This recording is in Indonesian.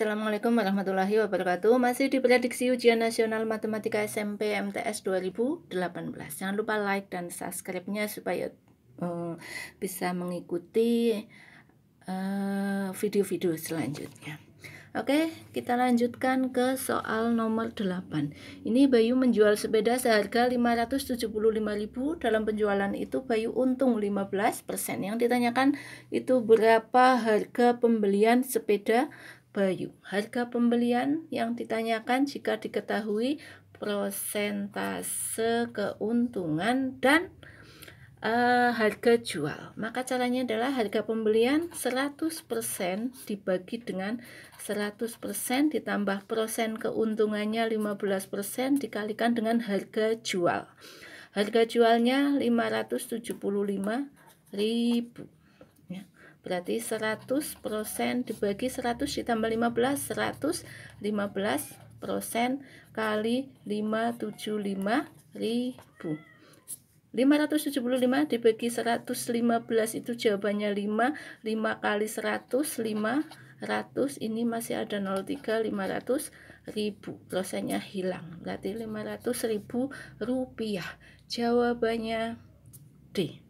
Assalamualaikum warahmatullahi wabarakatuh. Masih di prediksi ujian nasional matematika SMP MTS 2018. Jangan lupa like dan subscribe-nya supaya um, bisa mengikuti eh, video-video uh, selanjutnya. Oke, kita lanjutkan ke soal nomor 8. Ini Bayu menjual sepeda seharga 575.000. Dalam penjualan itu Bayu untung 15%. Yang ditanyakan itu berapa harga pembelian sepeda Bayu. Harga pembelian yang ditanyakan jika diketahui prosentase keuntungan dan uh, harga jual. Maka caranya adalah harga pembelian 100% dibagi dengan 100% ditambah persen keuntungannya 15% dikalikan dengan harga jual. Harga jualnya 575 ribu berarti 100% dibagi 100 ditambah 15 115 persen kali 575 ribu 575 dibagi 115 itu jawabannya 5 5 kali 100 500 ini masih ada 03 500 ribu prosesnya hilang berarti 500 ribu rupiah jawabannya D